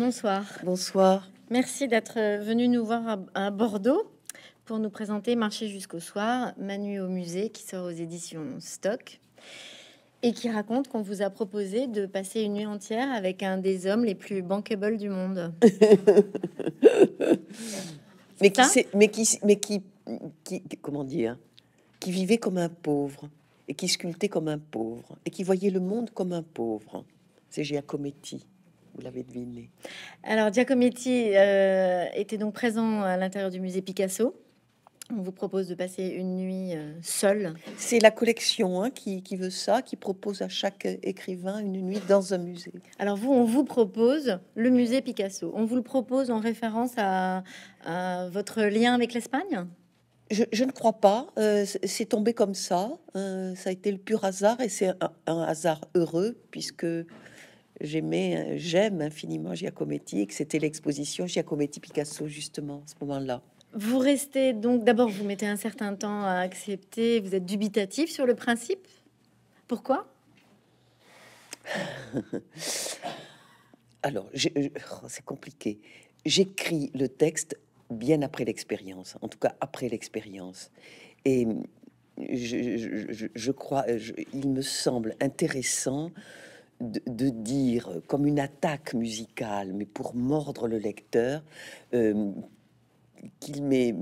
bonsoir. Bonsoir. Merci d'être venu nous voir à Bordeaux pour nous présenter Marché jusqu'au soir, Manu au musée, qui sort aux éditions Stock et qui raconte qu'on vous a proposé de passer une nuit entière avec un des hommes les plus bankable du monde. mais, qui mais, qui, mais qui, comment dire, qui vivait comme un pauvre et qui sculptait comme un pauvre et qui voyait le monde comme un pauvre. C'est Giacometti vous l'avez deviné. Alors Giacometti euh, était donc présent à l'intérieur du musée Picasso. On vous propose de passer une nuit euh, seule. C'est la collection hein, qui, veut ça, qui propose à chaque écrivain une nuit dans un musée. Alors vous, on vous propose le musée Picasso. On vous le propose en référence à, votre lien avec l'Espagne je, ne crois pas. Euh, c'est tombé comme ça. Hein. ça a été le pur hasard et c'est un, hasard heureux puisque j'aimais, euh, j'aime infiniment Giacometti, que c'était l'exposition Giacometti Picasso justement à ce moment-là. Vous restez donc d'abord, vous mettez un certain temps à accepter, vous êtes dubitatif sur le principe. Pourquoi Alors, oh, c'est compliqué. J'écris le texte bien après l'expérience, en tout cas après l'expérience. Et je crois, il me semble intéressant de, dire comme une attaque musicale, mais pour mordre le lecteur, euh, qu'il m'est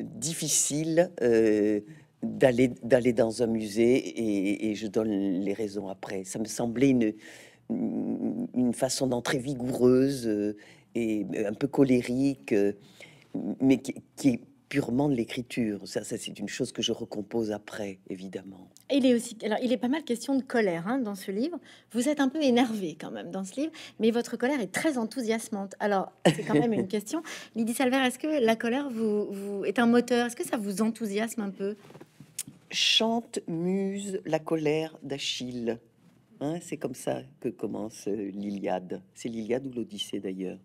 difficile euh, d'aller dans un musée et, je donne les raisons après. Ça me semblait une, façon d'entrer vigoureuse euh, et un peu colérique, mais qui, est purement de l'écriture. ça c'est une chose que je recompose après, évidemment. Il est aussi, alors il est pas mal question de colère hein, dans ce livre. Vous êtes un peu énervé quand même dans ce livre, mais votre colère est très enthousiasmante. Alors c'est quand même une question. Lydie Salver, est-ce que la colère vous, est un moteur Est-ce que ça vous enthousiasme un peu Chante, muse, la colère d'Achille. Hein, c'est comme ça que commence euh, l'Iliade. C'est l'Iliade ou l'Odyssée d'ailleurs,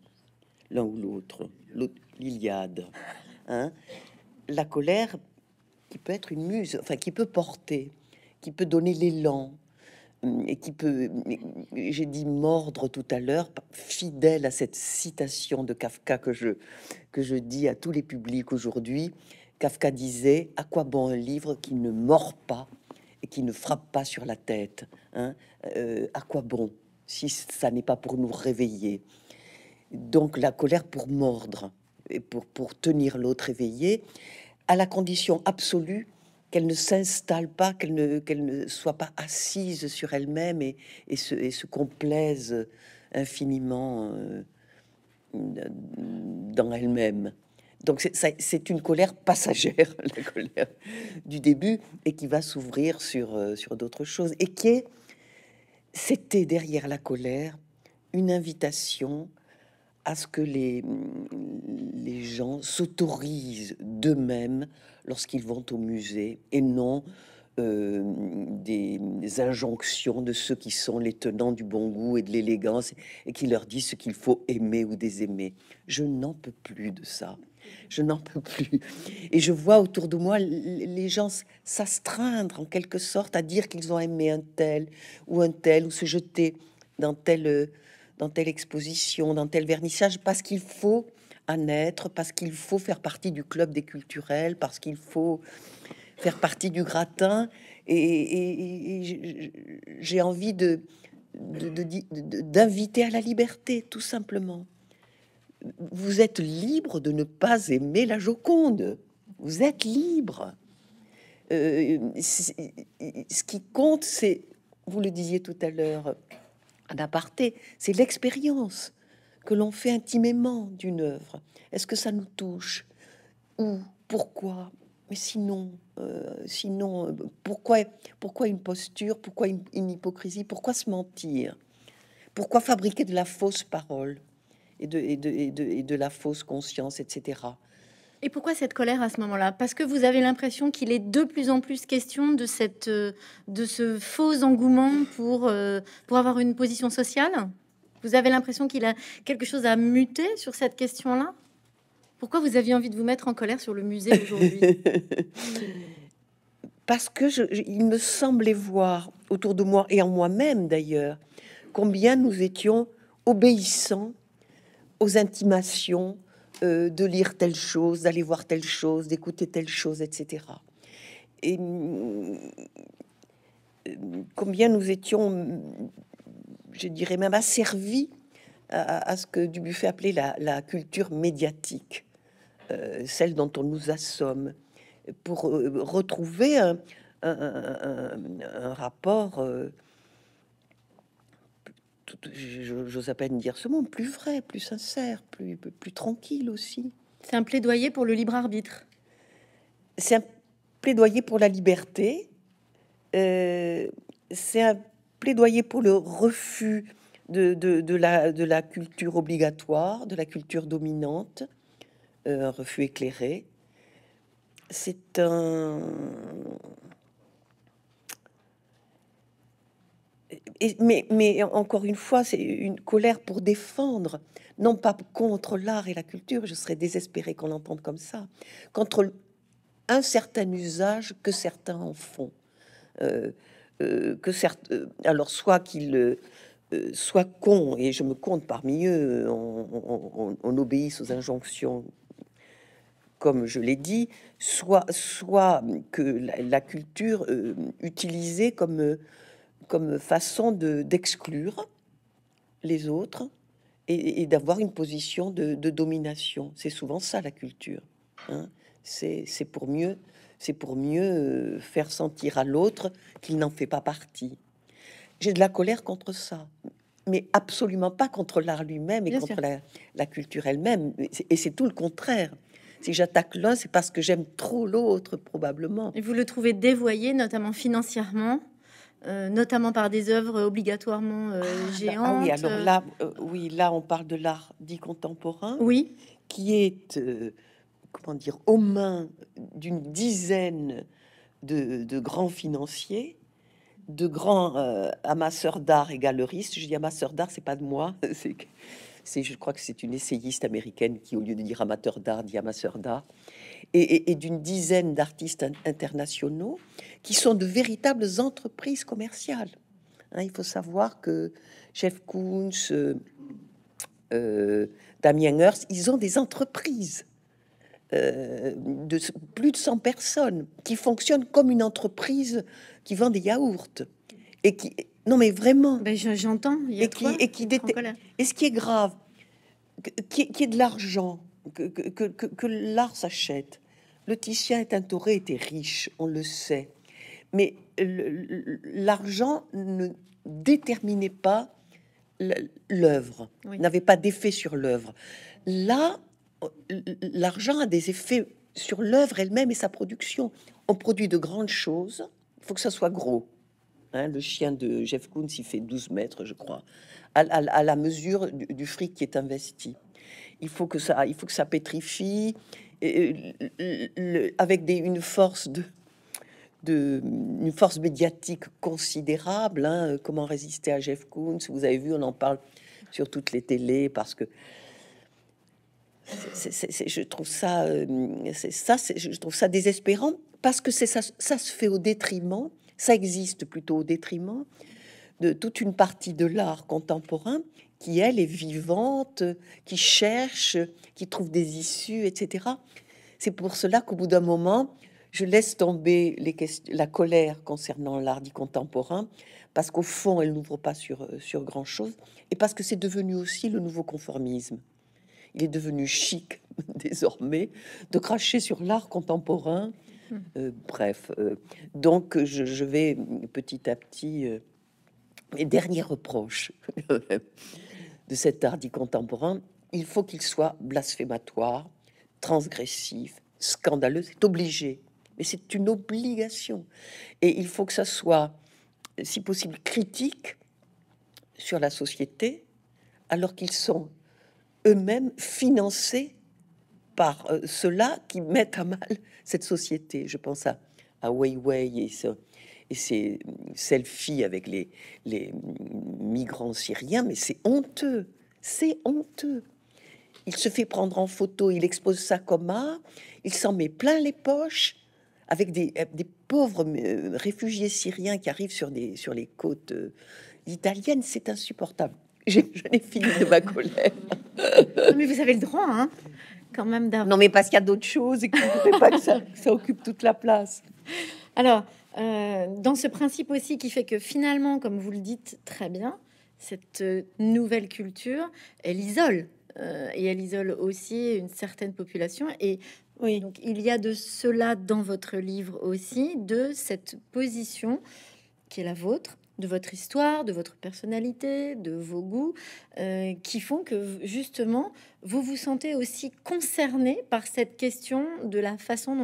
l'un ou l'autre. L'Iliade. Hein? la colère qui peut être une muse, enfin qui peut porter qui peut donner l'élan, hum, et qui peut, hum, j'ai dit mordre tout à l'heure, fidèle à cette citation de Kafka que je, que je dis à tous les publics aujourd'hui. Kafka disait À quoi bon un livre qui ne mord pas et qui ne frappe pas sur la tête hein, euh, À quoi bon si ça n'est pas pour nous réveiller Donc la colère pour mordre et pour, pour tenir l'autre éveillé, à la condition absolue qu'elle ne s'installe pas, qu'elle ne, ne soit pas assise sur elle-même et, et, se, complaise infiniment euh, dans elle-même. Donc c'est une colère passagère, la colère du début, et qui va s'ouvrir sur, euh, sur d'autres choses. Et qui est, c'était derrière la colère, une invitation à ce que les, les gens s'autorisent d'eux-mêmes lorsqu'ils vont au musée et non euh, des, injonctions de ceux qui sont les tenants du bon goût et de l'élégance et qui leur disent ce qu'il faut aimer ou désaimer. Je n'en peux plus de ça. Je n'en peux plus. Et je vois autour de moi les gens s'astreindre en quelque sorte à dire qu'ils ont aimé un tel ou un tel ou se jeter dans telle, dans telle exposition, dans tel vernissage, parce qu'il faut à naître, parce qu'il faut faire partie du club des culturels, parce qu'il faut faire partie du gratin. Et, j'ai envie de d'inviter à la liberté, tout simplement. Vous êtes libre de ne pas aimer la Joconde. Vous êtes libre. Euh, ce qui compte, c'est, vous le disiez tout à l'heure, un aparté, c'est l'expérience que l'on fait intimement d'une œuvre. Est-ce que ça nous touche ou Pourquoi Mais sinon, euh, sinon, euh, pourquoi, pourquoi une posture Pourquoi une, hypocrisie Pourquoi se mentir Pourquoi fabriquer de la fausse parole et de, de, la fausse conscience, etc. Et pourquoi cette colère à ce moment-là Parce que vous avez l'impression qu'il est de plus en plus question de, cette, euh, de ce faux engouement pour, pour avoir une position sociale vous avez l'impression qu'il a quelque chose à muter sur cette question-là Pourquoi vous aviez envie de vous mettre en colère sur le musée aujourd'hui Parce que je, il me semblait voir autour de moi et en moi-même d'ailleurs combien nous étions obéissants aux intimations euh, de lire telle chose, d'aller voir telle chose, d'écouter telle chose, etc. Et euh, combien nous étions je dirais même asservi à, à, ce que Dubuffet appelait la, culture médiatique, euh, celle dont on nous assomme, pour euh, retrouver un, rapport, euh, j'ose à peine dire ce mot, plus vrai, plus sincère, plus, plus tranquille aussi. C'est un plaidoyer pour le libre arbitre. C'est un plaidoyer pour la liberté. c'est un plaidoyer pour le refus de, de, la, de la culture obligatoire, de la culture dominante, euh, un refus éclairé. C'est un... mais, mais, encore une fois, c'est une colère pour défendre, non pas contre l'art et la culture, je serais désespéré qu'on l'entende comme ça, contre un certain usage que certains en font. Euh, euh, que certes, euh, alors soit qu'ils euh, soient cons, et je me compte parmi eux, on, on, obéisse aux injonctions, comme je l'ai dit, soit, soit que la, culture utilisée comme, comme façon d'exclure les autres et, d'avoir une position de, domination. C'est souvent ça la culture. Hein. C'est pour mieux c'est pour mieux euh, faire sentir à l'autre qu'il n'en fait pas partie. J'ai de la colère contre ça, mais absolument pas contre l'art lui-même et contre la, culture elle-même. Et c'est tout le contraire. Si j'attaque l'un, c'est parce que j'aime trop l'autre, probablement. Et vous le trouvez dévoyé, notamment financièrement euh, notamment par des œuvres obligatoirement euh, ah, géantes. Ah oui, alors là, oui, là, on parle de l'art dit contemporain, qui est comment dire, aux mains d'une dizaine de, grands financiers, de grands euh, amasseurs d'art et galeristes. Je dis Amasseur d'art, c'est pas de moi. C'est, je crois que c'est une essayiste américaine qui, au lieu de dire amateur d'art, dit amasseur d'art. Et, d'une dizaine d'artistes internationaux qui sont de véritables entreprises commerciales. Hein, il faut savoir que Jeff Koons, euh, euh, Damien Hirst, ils ont des entreprises euh, de plus de 100 personnes qui fonctionnent comme une entreprise qui vend des yaourts et qui non mais vraiment ben, j'entends et, qui, et qui et ce qui est grave qui, qui est de l'argent que, l'art s'achète le Titien est un Tintoret était riche on le sait mais l'argent ne déterminait pas l'œuvre, n'avait pas d'effet sur l'œuvre. Là, l'argent a des effets sur l'œuvre elle-même et sa production. On produit de grandes choses, il faut que ça soit gros. Hein, le chien de Jeff Koons, il fait 12 mètres, je crois, à, la mesure du, fric qui est investi. Il faut que ça, il faut que ça pétrifie avec une force médiatique considérable. Hein. comment résister à Jeff Koons Vous avez vu, on en parle sur toutes les télés parce que je trouve ça, euh, ça je trouve ça désespérant parce que ça, se fait au détriment, ça existe plutôt au détriment de toute une partie de l'art contemporain qui, elle, est vivante, qui cherche, qui trouve des issues, etc. C'est pour cela qu'au bout d'un moment, je laisse tomber les la colère concernant l'art dit contemporain, parce qu'au fond, elle n'ouvre pas sur, sur grand-chose, et parce que c'est devenu aussi le nouveau conformisme il est devenu chic désormais de cracher sur l'art contemporain. Euh, bref, euh, donc je, vais petit à petit les euh, derniers reproches de cet art dit contemporain. Il faut qu'il soit blasphématoire, transgressif, scandaleux. C'est obligé, mais c'est une obligation. Et il faut que ça soit, si possible, critique sur la société, alors qu'ils sont eux-mêmes financés par euh, ceux-là qui mettent à mal cette société. Je pense à, à Weiwei et, ce, et ses selfies avec les, les migrants syriens, mais c'est honteux, c'est honteux. Il se fait prendre en photo, il expose ça comme il s'en met plein les poches avec des, pauvres euh, réfugiés syriens qui arrivent sur, des, sur les côtes euh, italiennes, c'est insupportable je n'ai fini de ma colère. mais vous avez le droit, hein, quand même. Non, mais parce qu'il y a d'autres choses et que vous ne pas que ça, occupe toute la place. Alors, euh, dans ce principe aussi qui fait que finalement, comme vous le dites très bien, cette euh, nouvelle culture, elle isole. Euh, et elle isole aussi une certaine population. Et oui. donc, il y a de cela dans votre livre aussi, de cette position qui est la vôtre, de votre histoire, de votre personnalité, de vos goûts, euh, qui font que justement, vous vous sentez aussi concerné par cette question de la façon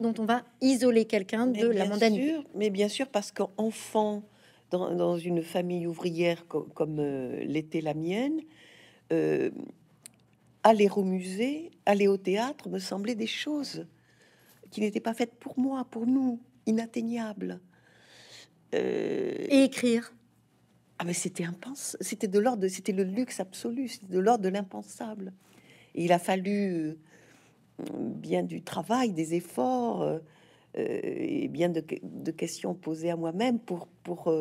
dont, on va isoler quelqu'un de la mondanité. mais bien sûr, parce qu'enfant, dans, dans, une famille ouvrière comme, euh, l'était la mienne, euh, aller au musée, aller au théâtre me semblait des choses qui n'étaient pas faites pour moi, pour nous, inatteignables. Euh, et écrire. Ah mais c'était impensable, c'était de l'ordre, c'était le luxe absolu, c'était de l'ordre de l'impensable. il a fallu euh, bien du travail, des efforts euh, et bien de, questions posées à moi-même pour pour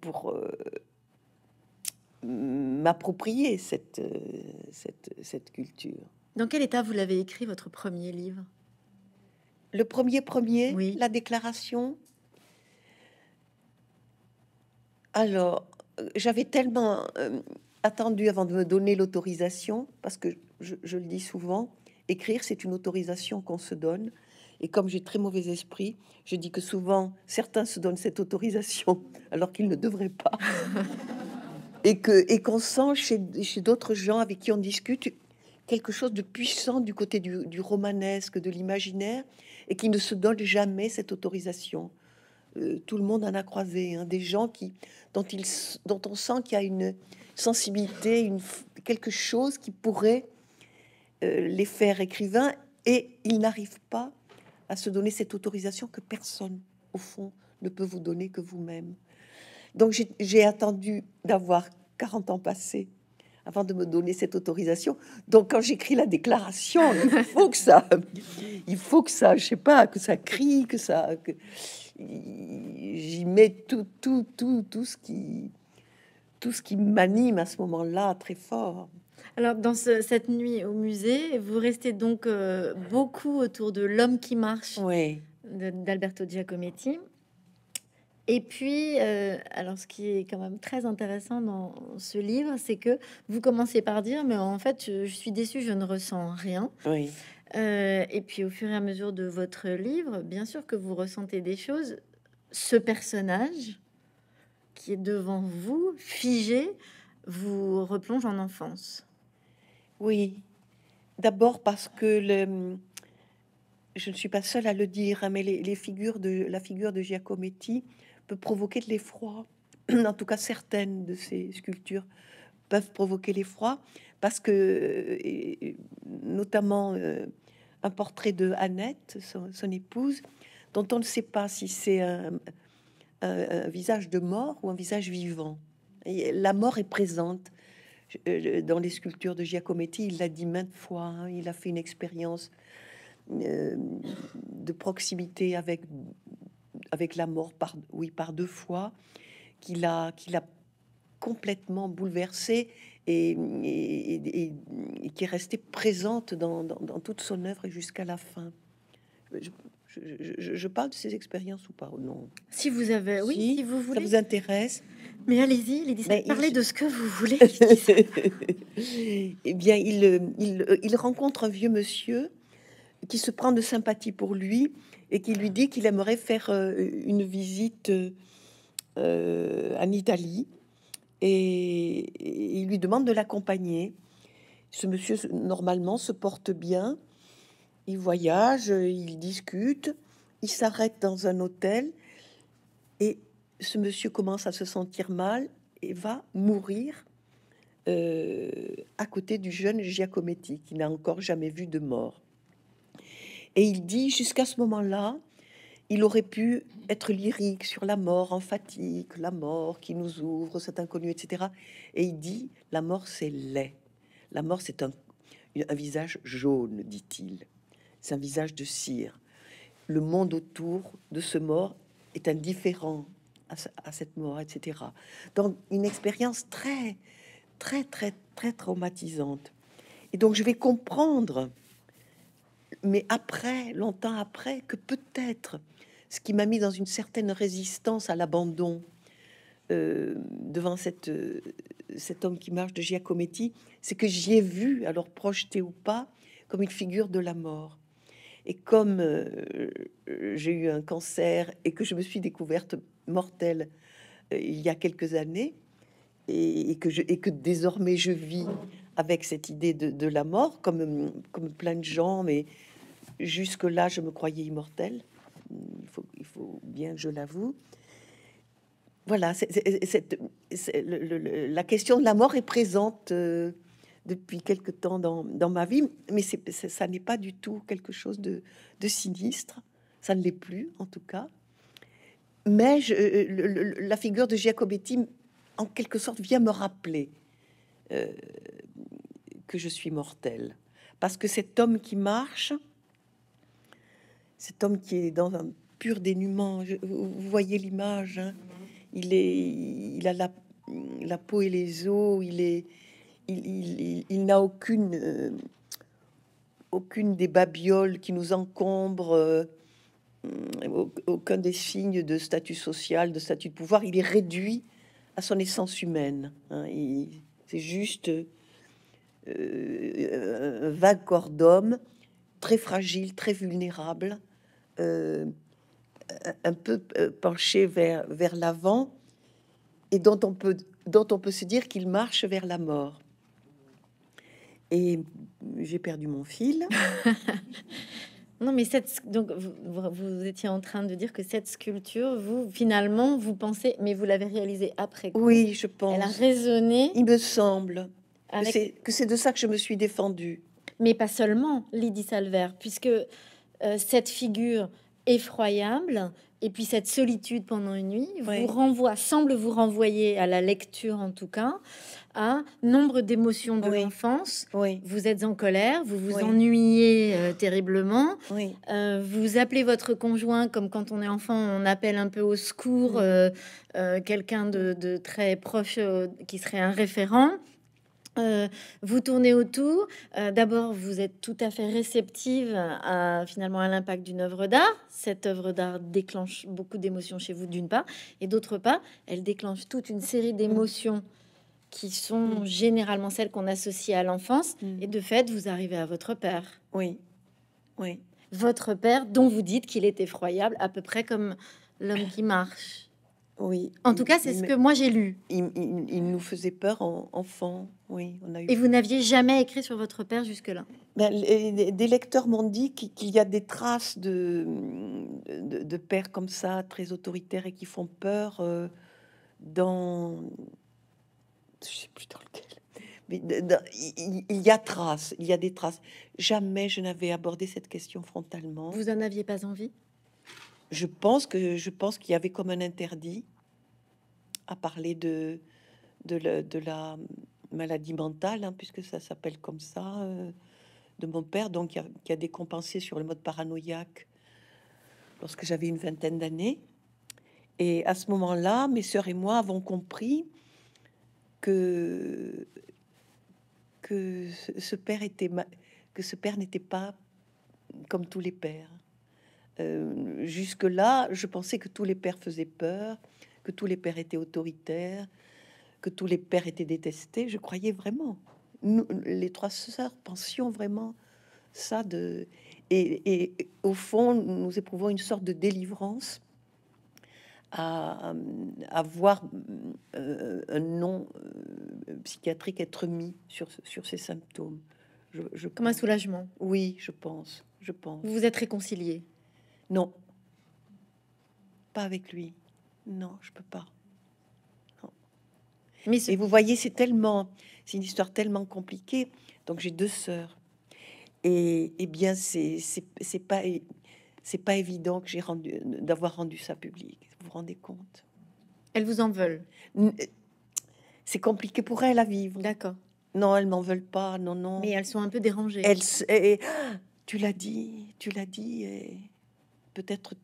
pour, m'approprier cette, cette cette culture. Dans quel état vous l'avez écrit votre premier livre Le premier premier, oui. la déclaration alors, euh, j'avais tellement euh, attendu avant de me donner l'autorisation, parce que je, le dis souvent, écrire, c'est une autorisation qu'on se donne. Et comme j'ai très mauvais esprit, je dis que souvent, certains se donnent cette autorisation alors qu'ils ne devraient pas. et qu'on sent chez, d'autres gens avec qui on discute quelque chose de puissant du côté du, romanesque, de l'imaginaire, et qui ne se donnent jamais cette autorisation. Euh, tout le monde en a croisé, hein, des gens qui, dont, dont on sent qu'il y a une sensibilité, une, quelque chose qui pourrait euh, les faire écrivains, et ils n'arrivent pas à se donner cette autorisation que personne, au fond, ne peut vous donner que vous-même. Donc j'ai attendu d'avoir 40 ans passés avant de me donner cette autorisation. Donc quand j'écris la déclaration, il faut que ça, il faut que ça, je sais pas, que ça crie, que ça j'y mets tout, tout, tout, tout ce qui, tout ce qui m'anime à ce moment-là très fort. Alors, dans cette nuit au musée, vous restez donc euh, beaucoup autour de L'homme qui marche d'Alberto Giacometti. Et puis, euh, alors ce qui est quand même très intéressant dans ce livre, c'est que vous commencez par dire, mais en fait, je, je suis déçu, je ne ressens rien. Oui. Euh, et puis au fur et à mesure de votre livre, bien sûr que vous ressentez des choses. Ce personnage qui est devant vous, figé, vous replonge en enfance. Oui. D'abord parce que je ne suis pas seule à le dire, hein, mais figures de la figure de Giacometti peut provoquer de l'effroi, en tout cas certaines de ses sculptures peuvent provoquer l'effroi parce que, euh, notamment, euh, un portrait de Annette, son, épouse, dont on ne sait pas si c'est un, visage de mort ou un visage vivant. Et la mort est présente euh, dans les sculptures de Giacometti. Il l'a dit maintes fois. Hein, il a fait une expérience de proximité avec avec la mort par oui par deux fois qu'il a qu'il a complètement bouleversée et, qui est restée présente dans, toute son œuvre jusqu'à la fin. Je, parle de ses expériences ou pas Non. Si vous avez, oui, si, vous voulez. Ça vous intéresse Mais allez-y, les ben, parlez de ce que vous voulez. eh bien, euh, euh, il, rencontre un vieux monsieur qui se prend de sympathie pour lui et qui lui dit qu'il aimerait faire euh, une visite en Italie et, il lui demande de l'accompagner. Ce monsieur, normalement, se porte bien. Il voyage, il discute, il s'arrête dans un hôtel et ce monsieur commence à se sentir mal et va mourir euh, à côté du jeune Giacometti qui n'a encore jamais vu de mort. Et il dit jusqu'à ce moment-là, il aurait pu être lyrique sur la mort emphatique, la mort qui nous ouvre, cet inconnu, etc. Et il dit La mort, c'est laid. La mort, c'est un, visage jaune, dit-il. C'est un visage de cire. Le monde autour de ce mort est indifférent à, à cette mort, etc. Donc, une expérience très, très, très, très traumatisante. Et donc, je vais comprendre mais après, longtemps après, que peut-être ce qui m'a mis dans une certaine résistance à l'abandon euh, devant cette, euh, cet homme qui marche de Giacometti, c'est que j'y ai vu, alors projeté ou pas, comme une figure de la mort. Et comme euh, j'ai eu un cancer et que je me suis découverte mortelle il y a quelques années, et, que, je, et que désormais je vis avec cette idée de, de, la mort, comme, comme plein de gens, mais Jusque-là, je me croyais immortelle. Il faut, bien que je l'avoue. Voilà, la question de la mort est présente euh, depuis quelque temps dans, ma vie, mais ça n'est pas du tout quelque chose de, sinistre. Ça ne l'est plus, en tout cas. Mais je, euh, la figure de Giacobetti, en quelque sorte, vient me rappeler euh, que je suis mortelle. Parce que cet homme qui marche, cet homme qui est dans un pur dénuement. vous voyez l'image. Hein. Mm-hmm. il a la, peau et les os. Il n'a aucune, euh, aucune des babioles qui nous encombrent. Euh, aucun des signes de statut social, de statut de pouvoir. Il est réduit à son essence humaine. Hein. C'est juste euh, un vague corps d'homme très fragile, très vulnérable, euh, un peu euh, penché vers, vers l'avant et dont on peut, dont on peut se dire qu'il marche vers la mort. Et j'ai perdu mon fil. non, mais cette donc vous, étiez en train de dire que cette sculpture, vous finalement vous pensez, mais vous l'avez réalisée après. Oui, je pense. Elle a résonné. Il me semble que c'est de ça que je me suis défendue. Mais pas seulement, Lydie Salver, puisque euh, cette figure effroyable et puis cette solitude pendant une nuit vous renvoie, semble vous renvoyer à la lecture en tout cas, à nombre d'émotions de l'enfance. Vous êtes en colère, vous vous ennuyez euh, terriblement, euh, vous appelez votre conjoint comme quand on est enfant, on appelle un peu au secours mm-hmm. quelqu'un de, très proche qui serait un référent. Euh, vous tournez autour. Euh, d'abord, vous êtes tout à fait réceptive à, finalement à l'impact d'une œuvre d'art. Cette œuvre d'art déclenche beaucoup d'émotions chez vous, d'une part, et d'autre part, elle déclenche toute une série d'émotions qui sont mm. généralement celles qu'on associe à l'enfance. Mm. Et de fait, vous arrivez à votre père. Oui, oui. Votre père, dont vous dites qu'il est effroyable, à peu près comme l'homme qui marche. Oui. En tout cas, c'est ce que moi j'ai lu. Il, nous faisait peur en, enfant. Oui, Et vous n'aviez jamais écrit sur votre père jusque-là ben, Des lecteurs m'ont dit qu'il y a des traces de, de, pères comme ça, très autoritaires et qui font peur euh, dans. Je sais plus dans lequel. il y a traces, il y a des traces. Jamais je n'avais abordé cette question frontalement. Vous en aviez pas envie je pense que je pense qu'il y avait comme un interdit à parler de de, la maladie mentale, hein, puisque ça s'appelle comme ça, euh, de mon père, donc qui a, décompensé sur le mode paranoïaque lorsque j'avais une vingtaine d'années. Et à ce moment-là, mes sœurs et moi avons compris que que ce père était que ce père n'était pas comme tous les pères euh, jusque-là, je pensais que tous les pères faisaient peur, que tous les pères étaient autoritaires, que tous les pères étaient détestés. Je croyais vraiment. les trois sœurs pensions vraiment ça Et, au fond, nous éprouvons une sorte de délivrance à, avoir euh, un nom euh, psychiatrique être mis sur, ces symptômes. Comme un soulagement. Oui, je pense. Je pense. Vous vous êtes réconcilié. Non. Pas avec lui. Non, je peux pas. Mais Et vous voyez, c'est tellement, c'est une histoire tellement compliquée. Donc j'ai deux sœurs. Et, et eh bien, c'est pas, c'est pas évident que j'ai rendu d'avoir rendu ça public. Vous vous rendez compte Elles vous en veulent. Euh, c'est compliqué pour elles à vivre. D'accord. Non, elles m'en veulent pas. Non, non. Mais elles sont un peu dérangées. Elles, ah, tu l'as dit, tu l'as dit. Et peut-être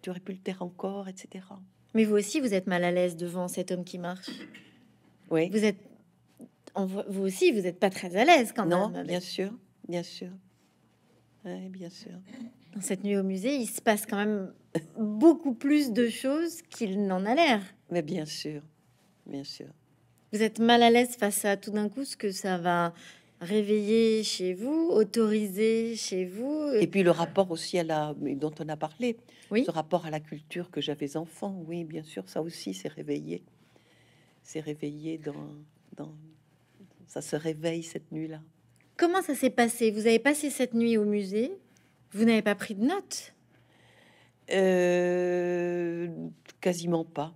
tu aurais pu le taire encore, etc. Mais vous aussi, vous êtes mal à l'aise devant cet homme qui marche. Oui. Vous êtes, vous aussi, vous n'êtes pas très à l'aise quand même. Non, bien sûr, bien sûr. bien sûr. Dans cette nuit au musée, il se passe quand même beaucoup plus de choses qu'il n'en a l'air. Mais bien sûr, bien sûr. Vous êtes mal à l'aise face à tout d'un coup ce que ça va réveiller chez vous, autorisé chez vous. Euh, Et puis le rapport aussi à la dont on a parlé, oui. ce rapport à la culture que j'avais enfant, oui, bien sûr, ça aussi s'est réveillé, S'est réveillé dans, dans ça se réveille cette nuit-là. Comment ça s'est passé Vous avez passé cette nuit au musée, vous n'avez pas pris de notes euh, Quasiment pas.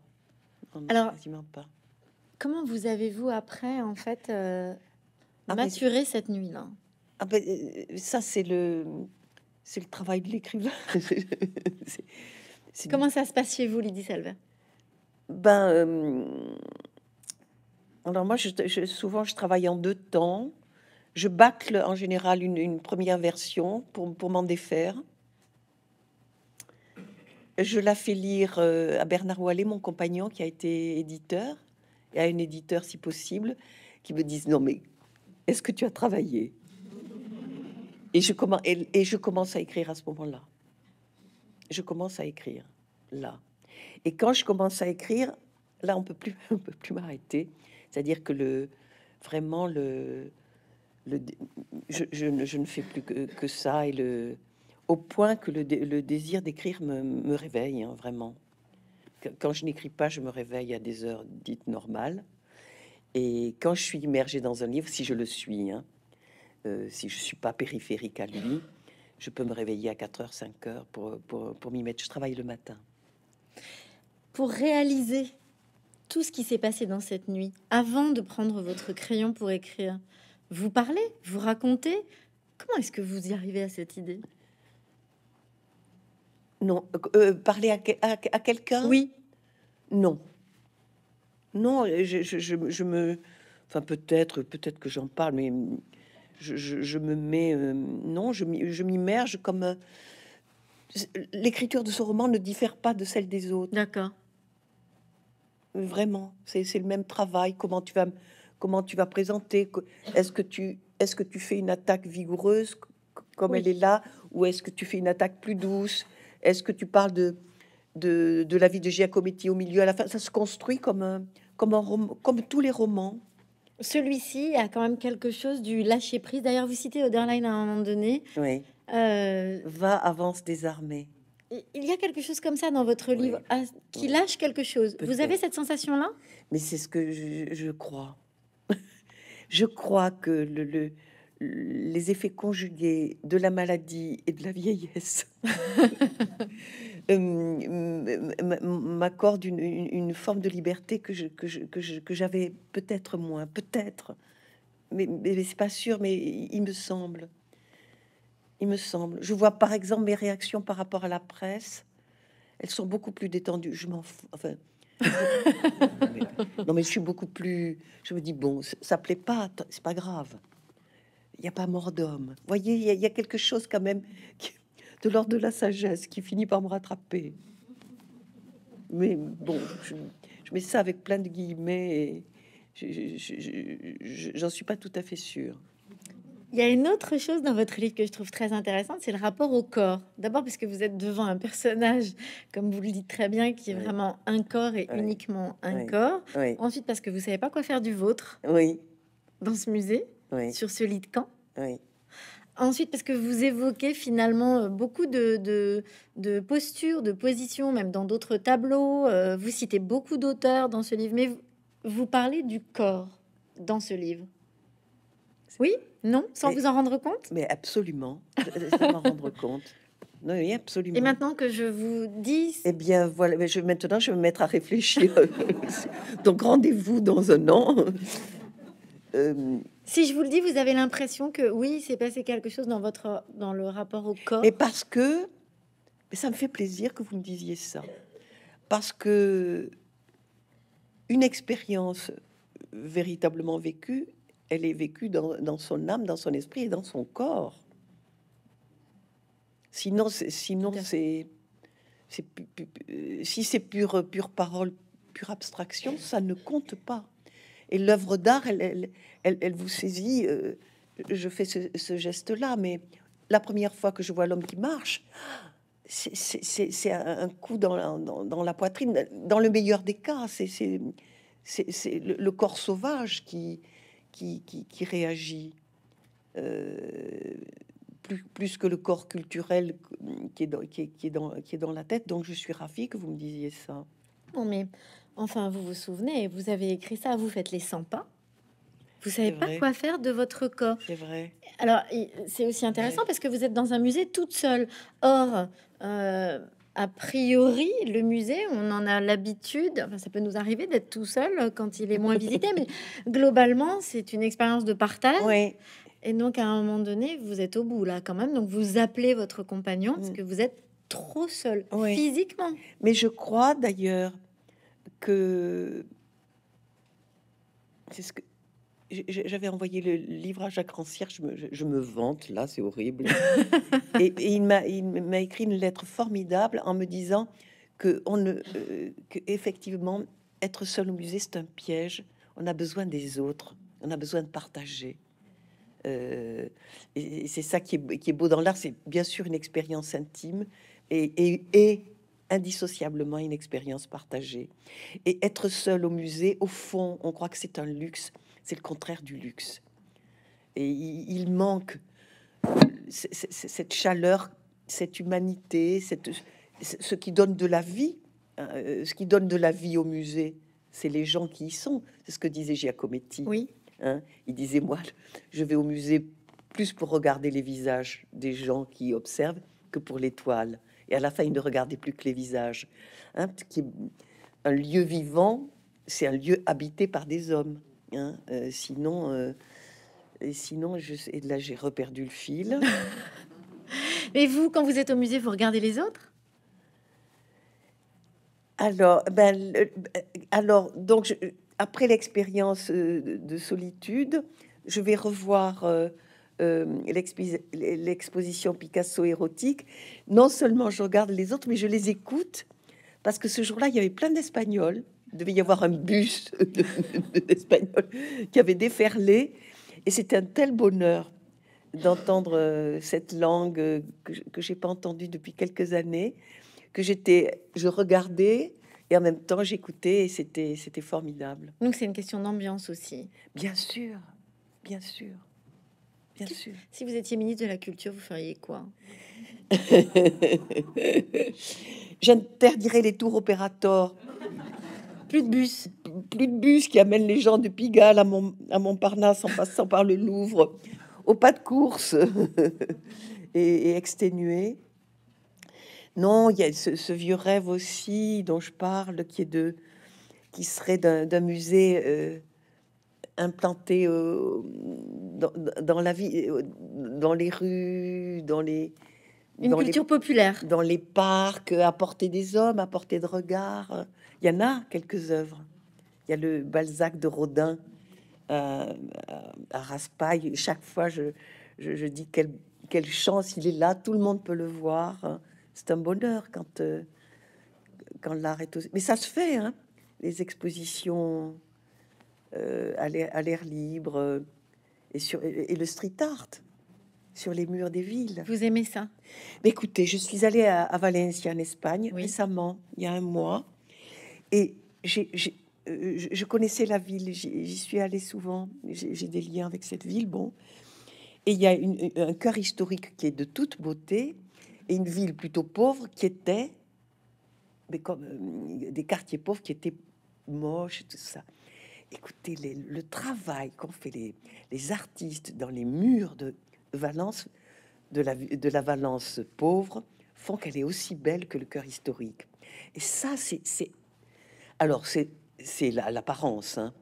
Alors, quasiment pas. Comment vous avez-vous après en fait euh, ah, maturé cette nuit-là. Ah ben, euh, ça, c'est le, c'est le travail de l'écrivain. Comment ça se passe chez vous, Lydie Salva Ben, euh, alors moi, je, souvent, je travaille en deux temps. Je bâcle en général une, première version pour, pour m'en défaire. Je la fais lire euh, à Bernard Wallet, mon compagnon, qui a été éditeur, et à un éditeur, si possible, qui me disent non mais est-ce que tu as travaillé et je, commence, à écrire à ce moment-là. Je commence à écrire là. Et quand je commence à écrire, là, on peut plus, peut plus m'arrêter. C'est-à-dire que le, vraiment le, je, ne fais plus que, ça et le, au point que le, désir d'écrire me, réveille hein, vraiment. Quand je n'écris pas, je me réveille à des heures dites normales. Et quand je suis immergée dans un livre, si je le suis, hein, euh, si je ne suis pas périphérique à lui, je peux me réveiller à 4h, 5h pour, pour, pour m'y mettre. Je travaille le matin. Pour réaliser tout ce qui s'est passé dans cette nuit, avant de prendre votre crayon pour écrire, vous parlez, vous racontez. Comment est-ce que vous y arrivez à cette idée Non, euh, euh, parler à, à quelqu'un Oui. Non, non, je, me. Enfin, peut-être, peut-être que j'en parle, mais je, me mets. Euh, non, je, m'immerge comme. Euh, l'écriture de ce roman ne diffère pas de celle des autres. D'accord. Vraiment, c'est le même travail. Comment tu vas, comment tu vas présenter Est-ce que tu, est-ce que tu fais une attaque vigoureuse comme elle est là, ou est-ce que tu fais une attaque plus douce Est-ce que tu parles de de, la vie de Giacometti au milieu, à la fin. Ça se construit comme, un, comme, comme tous les romans. Celui-ci a quand même quelque chose du lâcher prise. D'ailleurs, vous citez Oderline à un moment donné. Oui. Euh, Va, avance, désarmé. Il y a quelque chose comme ça dans votre livre qui lâche quelque chose. Vous avez cette sensation-là Mais c'est ce que je, crois. je crois que le, les effets conjugués de la maladie et de la vieillesse Euh, m'accorde une, forme de liberté que je, que que j'avais peut-être moins, peut-être, mais, mais c'est pas sûr, mais il me semble. Il me semble. Je vois par exemple mes réactions par rapport à la presse. Elles sont beaucoup plus détendues. Je m'en fous. non, mais je suis beaucoup plus. Je me dis, bon, ça plaît pas, c'est pas grave. Il n'y a pas mort d'homme. voyez, il y, a quelque chose quand même qui, de l'ordre de la sagesse qui finit par me rattraper. Mais bon, je, mets ça avec plein de guillemets et j'en suis pas tout à fait sûre. Il y a une autre chose dans votre livre que je trouve très intéressante, c'est le rapport au corps. D'abord parce que vous êtes devant un personnage, comme vous le dites très bien, qui est vraiment un corps et uniquement un corps. Ensuite parce que vous savez pas quoi faire du vôtre. Oui. Dans ce musée. Sur ce lit de camp. Oui ensuite, parce que vous évoquez finalement euh, beaucoup de, de, postures, de positions, même dans d'autres tableaux, euh, vous citez beaucoup d'auteurs dans ce livre, mais vous, parlez du corps dans ce livre. Oui, non, sans vous en rendre compte Mais absolument, sans m'en rendre compte. Non, oui, absolument. Et maintenant que je vous dis... Eh bien, voilà, mais je, maintenant, je vais me mettre à réfléchir. Donc, rendez-vous dans un an. Euh, si je vous le dis, vous avez l'impression que oui, c'est passé quelque chose dans votre dans le rapport au corps. Mais parce que ça me fait plaisir que vous me disiez ça. Parce que une expérience euh, véritablement vécue, elle est vécue dans, son âme, dans son esprit et dans son corps. Sinon, sinon c'est, euh, si c'est pure, pure parole, pure abstraction, ça ne compte pas. Et l'œuvre d'art, elle, elle, elle, vous saisit. Euh, je fais ce, geste-là, mais la première fois que je vois l'homme qui marche, c'est un coup dans la, poitrine. Dans le meilleur des cas, c'est le, corps sauvage qui, réagit. Euh, plus, que le corps culturel qui est, dans, la tête. Donc je suis ravie que vous me disiez ça. Bon, mais enfin, vous vous souvenez, vous avez écrit ça, vous faites les 100 pas. Vous savez pas quoi faire de votre corps. C'est vrai. Alors, c'est aussi intéressant parce que vous êtes dans un musée toute seule. Or, euh, a priori, le musée, on en a l'habitude, enfin, ça peut nous arriver d'être tout seul quand il est moins visité, mais globalement, c'est une expérience de partage. Oui. Et donc, à un moment donné, vous êtes au bout là quand même. Donc, vous appelez votre compagnon parce mm. que vous êtes trop seul physiquement. Mais je crois d'ailleurs que c'est ce que j'avais envoyé le livre à Jacques Rancière, je me, je me vante là, c'est horrible. et, il m'a écrit une lettre formidable en me disant que on ne euh, effectivement être seul au musée c'est un piège. On a besoin des autres, on a besoin de partager. Euh, et, c'est ça qui est, beau dans l'art, c'est bien sûr une expérience intime et, et indissociablement une expérience partagée. Et être seul au musée, au fond, on croit que c'est un luxe. C'est le contraire du luxe. Et il manque cette chaleur, cette humanité, cette, ce qui donne de la vie, hein, euh, ce qui donne de la vie au musée, c'est les gens qui y sont. C'est ce que disait Giacometti. Oui. Hein. il disait moi, je vais au musée plus pour regarder les visages des gens qui observent que pour l'étoile. Et à la fin, il ne regardait plus que les visages. Hein, un lieu vivant, c'est un lieu habité par des hommes. Hein, euh, sinon, euh, et sinon, je, et là, j'ai reperdu le fil. Mais vous, quand vous êtes au musée, vous regardez les autres Alors, ben, alors, donc, après l'expérience euh, de solitude, je vais revoir. l'exposition Picasso érotique, non seulement je regarde les autres, mais je les écoute, parce que ce jour-là, il y avait plein d'Espagnols il devait y avoir un bus d'espagnol qui avait déferlé. Et c'était un tel bonheur d'entendre euh, cette langue euh, que j'ai pas entendue depuis quelques années, que j'étais, je regardais et en même temps j'écoutais et c'était c'était formidable. Donc c'est une question d'ambiance aussi. Bien sûr, bien sûr, bien sûr. Si vous étiez ministre de la culture, vous feriez quoi J'interdirais les tours opérateurs. Plus de bus. Plus de bus qui amènent les gens de Pigalle à, à Montparnasse en passant par le Louvre, au pas de course et, exténué. Non, il y a ce, vieux rêve aussi dont je parle, qui est de, qui serait d'un musée euh, implanté dans, dans, la vie, euh, dans les rues, dans les une culture populaire dans les parcs, à portée des hommes, à portée de regard. Il y en a quelques œuvres. Il y a le Balzac de Rodin euh, euh, à Raspail. Chaque fois, je, dis quelle, chance il est là. Tout le monde peut le voir. C'est un bonheur quand, euh, quand l'art est aussi. Mais ça se fait, hein, les expositions à l'air libre et, le street art sur les murs des villes. Vous aimez ça Écoutez, je suis allée à, Valencia en Espagne récemment, il y a un mois. Et euh, je connaissais la ville, j'y suis allée souvent, j'ai des liens avec cette ville. Bon, et il y a un cœur historique qui est de toute beauté et une ville plutôt pauvre qui était, mais comme euh, des quartiers pauvres qui étaient moches, tout ça. Écoutez, le travail qu'ont fait les, artistes dans les murs de Valence, de la, de la Valence pauvre, font qu'elle est aussi belle que le cœur historique. Et ça, c'est alors, c'est l'apparence. Hein.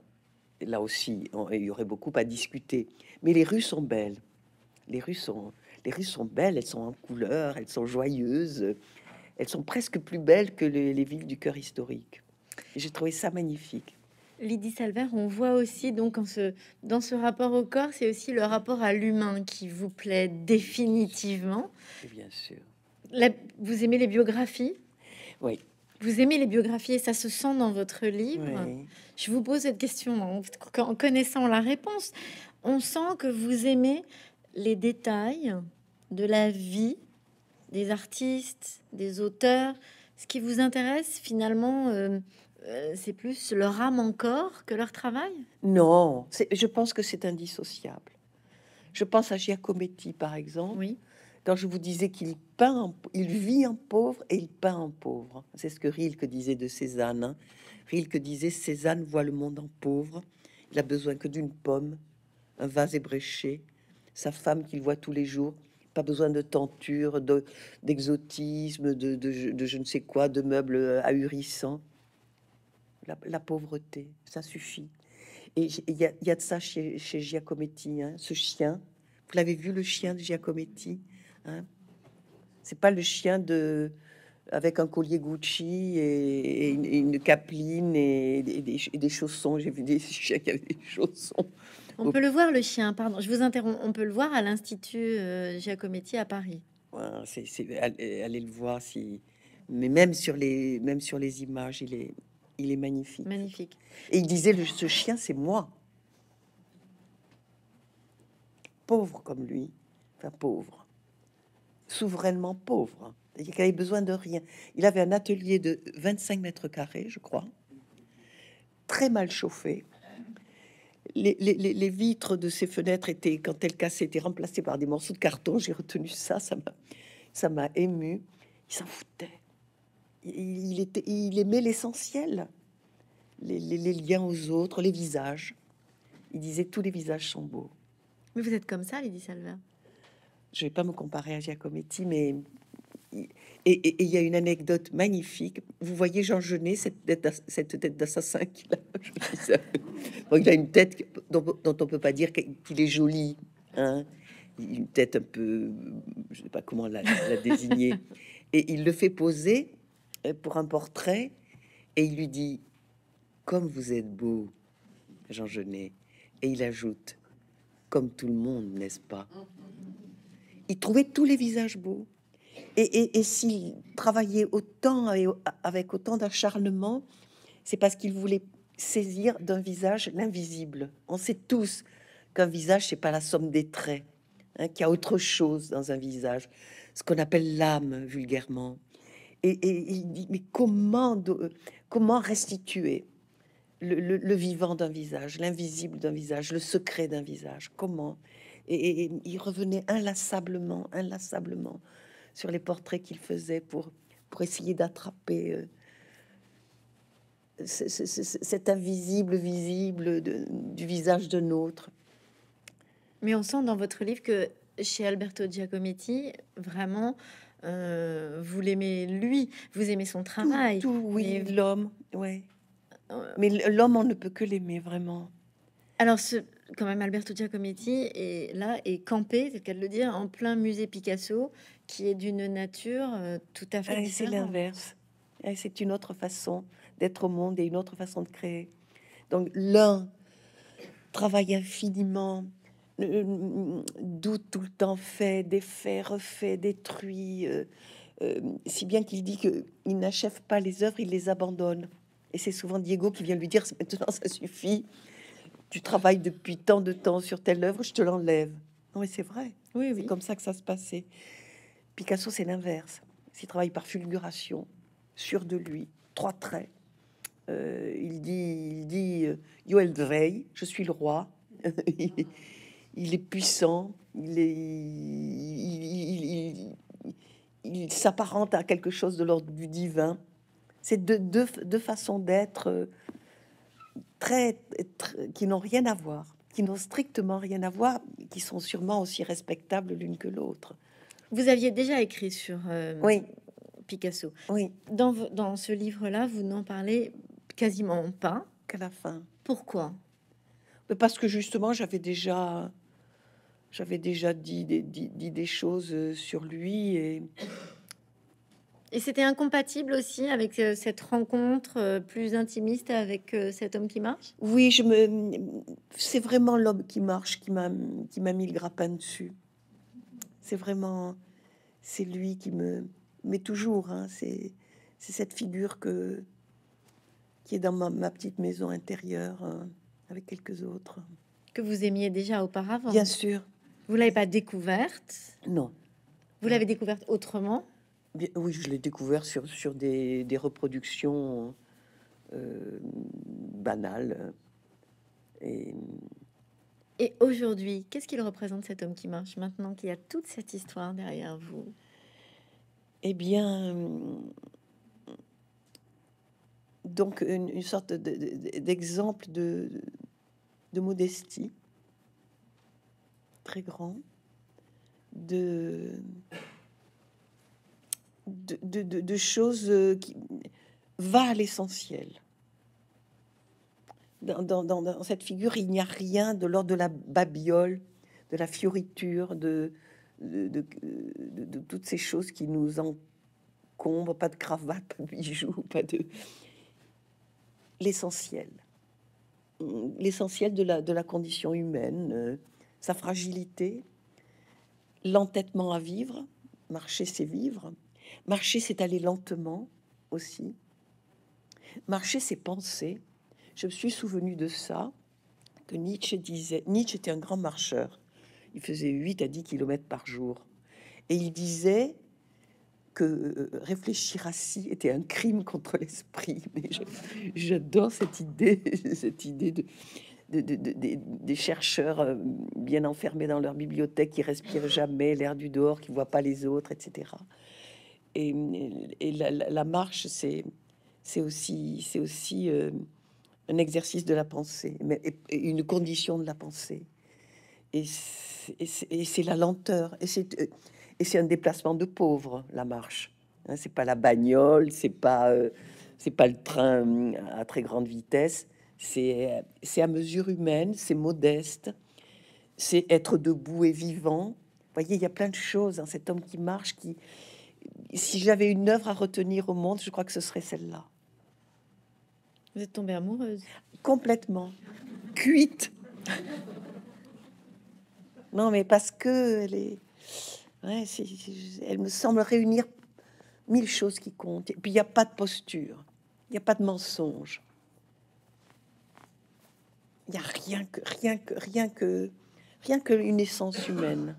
Là aussi, il y aurait beaucoup à discuter. Mais les rues sont belles. Les rues sont, les rues sont belles, elles sont en couleur, elles sont joyeuses. Elles sont presque plus belles que les, villes du cœur historique. J'ai trouvé ça magnifique. Lydie Salver, on voit aussi donc en ce, dans ce rapport au corps, c'est aussi le rapport à l'humain qui vous plaît définitivement. Bien sûr. vous aimez les biographies Oui, vous aimez les biographies et ça se sent dans votre livre. Je vous pose cette question en, connaissant la réponse. On sent que vous aimez les détails de la vie des artistes, des auteurs. Ce qui vous intéresse finalement, euh, euh, c'est plus leur âme encore que leur travail Non, je pense que c'est indissociable. Je pense à Giacometti par exemple. Oui quand je vous disais qu'il peint, il vit en pauvre et il peint en pauvre. C'est ce que Rilke disait de Cézanne. Hein. Rilke disait Cézanne voit le monde en pauvre. Il a besoin que d'une pomme, un vase ébréché, sa femme qu'il voit tous les jours. Pas besoin de tenture, d'exotisme, de, je ne sais quoi, de meubles euh, ahurissants. La, pauvreté, ça suffit. Et il y, a de ça chez, Giacometti, hein, ce chien. Vous l'avez vu, le chien de Giacometti Hein. c'est pas le chien de avec un collier Gucci et, une, Capline capeline et, des, chaussons. J'ai vu des chiens qui avaient des chaussons. On peut le voir, le chien, pardon, je vous interromps. On peut le voir à l'Institut euh, Giacometti à Paris. c'est, allez, le voir si. Mais même sur les, même sur les images, il est, il est magnifique. Magnifique. Et il disait, le, ce chien, c'est moi. Pauvre comme lui, enfin pauvre souverainement pauvre. Hein. Il avait besoin de rien. Il avait un atelier de 25 mètres carrés, je crois, très mal chauffé. Les, vitres de ses fenêtres étaient, quand elles cassaient, étaient remplacées par des morceaux de carton. J'ai retenu ça, ça m'a, ça m'a ému. Il s'en foutait. Il, aimait l'essentiel, les, liens aux autres, les visages. Il disait tous les visages sont beaux. Mais vous êtes comme ça, Lady salvin je vais pas me comparer à Giacometti, mais et il y a une anecdote magnifique. Vous voyez Jean Genet, cette tête, d'assassin qu'il a. il a une tête dont, on on peut pas dire qu'il est joli. Hein. Une tête un peu, je sais pas comment la, la désigner. et il le fait poser euh, pour un portrait et il lui dit Comme vous êtes beau, Jean Genet. Et il ajoute Comme tout le monde, n'est-ce pas il trouvait tous les visages beaux. Et, s'il travaillait autant et avec autant d'acharnement, c'est parce qu'il voulait saisir d'un visage l'invisible. On sait tous qu'un visage, c'est pas la somme des traits, hein, qu'il y a autre chose dans un visage, ce qu'on appelle l'âme vulgairement. Et, il dit, mais comment, restituer le vivant d'un visage, l'invisible d'un visage, le secret d'un visage Comment et, il revenait inlassablement, inlassablement sur les portraits qu'il faisait pour, pour essayer d'attraper euh, cet invisible visible du visage de autre. Mais on sent dans votre livre que chez Alberto Giacometti, vraiment, euh, vous l'aimez lui, vous aimez son travail. Tout, oui, l'homme, ouais. Euh, Mais l'homme, on ne peut que l'aimer vraiment. Alors, ce, quand même Alberto Giacometti est là et campé, c'est le cas de le dire, en plein musée Picasso, qui est d'une nature euh, tout à fait. Ah, c'est l'inverse. Ah, c'est une autre façon d'être au monde et une autre façon de créer. Donc l'un travaille infiniment, doute tout le temps, fait, défait, refait, détruit, euh, euh, si bien qu'il dit qu'il n'achève pas les œuvres, il les abandonne. Et c'est souvent Diego qui vient lui dire maintenant ça suffit, tu travailles depuis tant de temps sur telle œuvre, je te l'enlève. Non, mais c'est vrai. Oui, C'est comme ça que ça se passait. Picasso, c'est l'inverse. Il travaille par fulguration, sûr de lui, trois traits. Euh, il dit, il dit, euh, Yo je suis le roi. il est puissant, il est, il, il s'apparente à quelque chose de l'ordre du divin. C'est deux, deux, deux façons d'être euh, très, qui n'ont rien à voir, qui n'ont strictement rien à voir, qui sont sûrement aussi respectables l'une que l'autre. Vous aviez déjà écrit sur euh, oui. Picasso. Oui. Dans, dans ce livre-là, vous n'en parlez quasiment pas. Qu'à la fin. Pourquoi Parce que justement, j'avais déjà, j'avais déjà dit, dit, des choses euh, sur lui et et c'était incompatible aussi avec euh, cette rencontre euh, plus intimiste avec euh, cet homme qui marche Oui, je me... c'est vraiment l'homme qui marche qui m'a qui m'a mis le grappin dessus. C'est vraiment c'est lui qui me mais toujours hein, c'est cette figure que qui est dans ma, ma petite maison intérieure avec quelques autres que vous aimiez déjà auparavant. Bien sûr. Vous l'avez pas découverte Non. Vous l'avez découverte autrement oui, je l'ai découvert sur, sur des, reproductions euh, banales. Mm. Et, aujourd'hui, qu'est-ce qu'il représente cet homme qui marche maintenant qu'il y a toute cette histoire derrière vous Eh bien, mm, donc une, sorte d'exemple de, de, de modestie très grand, de de, de, choses euh, qui va à l'essentiel. Dans, cette figure, il n'y a rien de l'ordre de la babiole, de la fioriture, de, de, toutes ces choses qui nous encombrent. Pas de cravate, pas de bijoux, pas de l'essentiel l'essentiel de la, de la condition humaine, euh, sa fragilité, l'entêtement à vivre, marcher c'est vivre, Marcher, c'est aller lentement aussi. Marcher, c'est penser. Je me suis souvenu de ça, que Nietzsche disait. Nietzsche était un grand marcheur. Il faisait 8 à 10 km par jour. Et il disait que euh, réfléchir assis était un crime contre l'esprit. Mais j'adore cette idée, cette idée des chercheurs euh, bien enfermés dans leur bibliothèque qui respirent jamais l'air du dehors, qui voient pas les autres, etc et, la, marche, c'est c'est aussi c'est aussi euh, un exercice de la pensée, mais une condition de la pensée. Et c'est la lenteur. Et c'est euh, et c'est un déplacement de pauvre la marche. Hein, c'est pas la bagnole, c'est pas euh, c'est pas le train à très grande vitesse. C'est à mesure humaine, c'est modeste, c'est être debout et vivant. Vous voyez, il y a plein de choses cet homme qui marche qui si j'avais une œuvre à retenir au monde, je crois que ce serait celle-là. Vous êtes tombée amoureuse Complètement. Cuite. non, mais parce que elle est. elle me semble réunir mille choses qui comptent. Et puis il n'y a pas de posture, il n'y a pas de mensonge. Il n'y a rien rien que rien que rien que une essence humaine.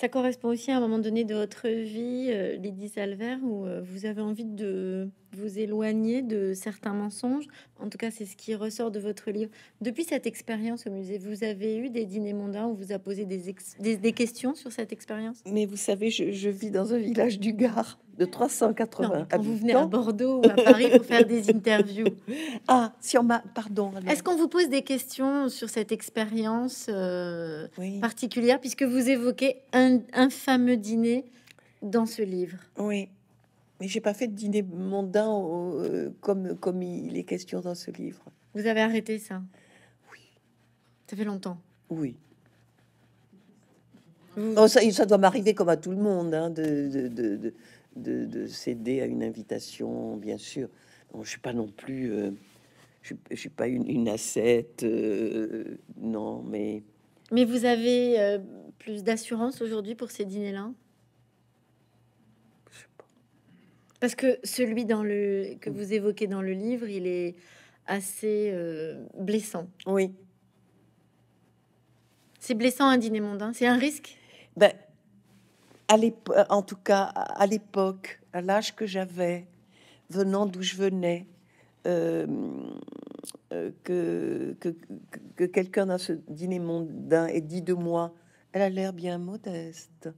Ça correspond aussi à un moment donné de votre vie, euh, Lady Salver, où euh, vous avez envie de vous éloigner de certains mensonges. En tout cas, c'est ce qui ressort de votre livre. Depuis cette expérience au musée, vous avez eu des dîners mondains où vous a posé des, questions sur cette expérience Mais vous savez, je, vis dans un village du Gard de 380 non, quand Vous venez à Bordeaux ou à Paris pour faire des interviews. Ah, si on m'a... Pardon. Est-ce qu'on vous pose des questions sur cette expérience euh, particulière puisque vous évoquez un, un fameux dîner dans ce livre Oui. Mais j'ai pas fait de dîner mondain euh, comme, comme il est question dans ce livre. Vous avez arrêté ça Oui. Ça fait longtemps Oui. Oh, ça, ça doit m'arriver comme à tout le monde hein, de, de, de, de, céder à une invitation, bien sûr. je suis pas non plus. Euh, je, suis pas une, une euh, non, mais. Mais vous avez plus d'assurance aujourd'hui pour ces dîners-là Parce que celui dans le, que mm. vous évoquez dans le livre, il est assez euh, blessant. Oui. C'est blessant un dîner mondain, c'est un risque ben, à euh, En tout cas, à l'époque, à l'âge que j'avais, venant d'où je venais, euh, que, que, que quelqu'un dans ce dîner mondain ait dit de moi, elle a l'air bien modeste,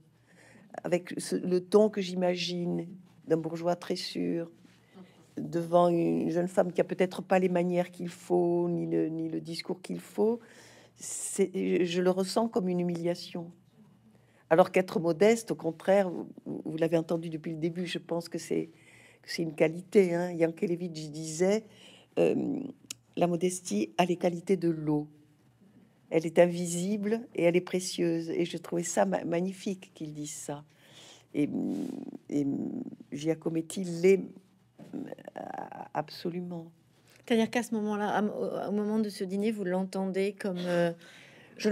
avec le ton que j'imagine, d'un bourgeois très sûr, devant une jeune femme qui a peut-être pas les manières qu'il faut, ni le, discours qu'il faut, je le ressens comme une humiliation. Alors qu'être modeste, au contraire, vous, l'avez entendu depuis le début, je pense que c'est une qualité. Hein. Yankelevitch disait euh, La modestie a les qualités de l'eau. Elle est invisible et elle est précieuse. Et je trouvais ça magnifique qu'il dise ça et, Giacometti l'est absolument. C'est-à-dire qu'à ce moment-là, au moment de ce dîner, vous l'entendez comme euh, je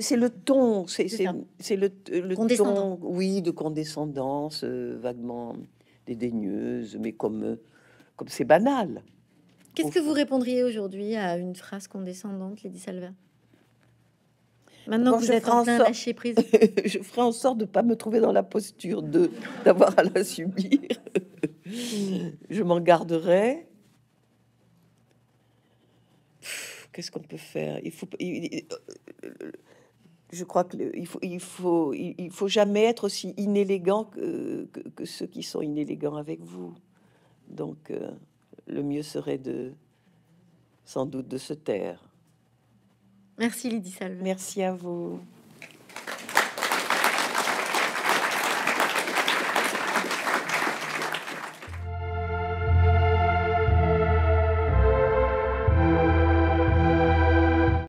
c'est le ton, c'est le, ton, oui, de condescendance, euh, vaguement dédaigneuse, mais comme euh, comme c'est banal. Qu'est-ce que vous répondriez aujourd'hui à une phrase condescendante, Lady Salva Maintenant que vous êtes en train de lâcher prise, je ferai en sorte de ne pas me trouver dans la posture de d'avoir à la subir. je m'en garderai. Qu'est-ce qu'on peut faire Il faut. Euh, je crois qu'il faut, il faut, il faut jamais être aussi inélégant que, que, ceux qui sont inélégants avec vous. Donc, euh, le mieux serait de, sans doute, de se taire. Merci Lydie Salve. Merci à vous.